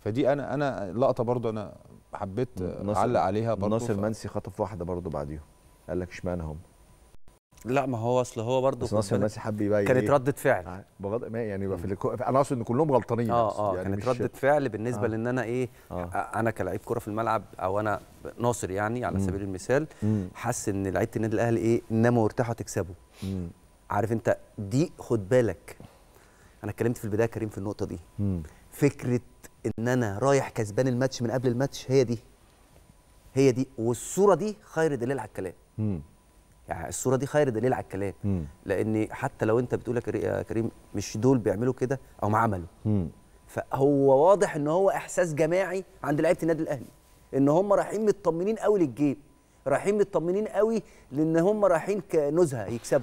فدي انا انا لقطه برضو انا حبيت اعلق عليها برضو ناصر ف... منسي خطف واحده برضو بعديهم قال لك اشمعنى هم لا ما هو اصل هو برضه بس ناصر المنسي حب يبين كانت إيه؟ ردة فعل بغض يعني في الكو... انا اقصد ان كلهم غلطانين اه اه يعني كانت ردة فعل بالنسبه آه. لان انا ايه آه. انا كلاعب كوره في الملعب او انا ناصر يعني على مم. سبيل المثال حس ان لعيبه النادي الاهلي ايه ناموا وارتاحوا تكسبوا عارف انت دي خد بالك انا اتكلمت في البدايه كريم في النقطه دي مم. فكره ان انا رايح كسبان الماتش من قبل الماتش هي دي هي دي والصوره دي خير دليل على الكلام يعني الصوره دي خير دليل على الكلام لان حتى لو انت بتقول يا كريم مش دول بيعملوا كده او ما عملوا فهو واضح ان هو احساس جماعي عند لعيبه النادي الاهلي ان هم رايحين مطمنين قوي للجيب رايحين مطمنين قوي لان هم رايحين كنزهه يكسبوا